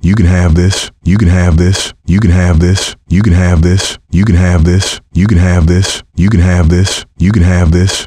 You can have this, you can have this, you can have this, you can have this, you can have this, you can have this, you can have this, you can have this,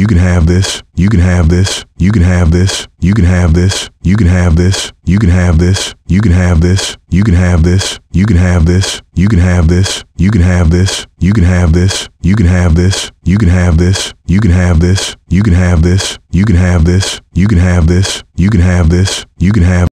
You can have this. You can have this. You can have this. You can have this. You can have this. You can have this. You can have this. You can have this. You can have this. You can have this. You can have this. You can have this. You can have this. You can have this. You can have this. You can have this. You can have this. You can have this. You can have this. You can have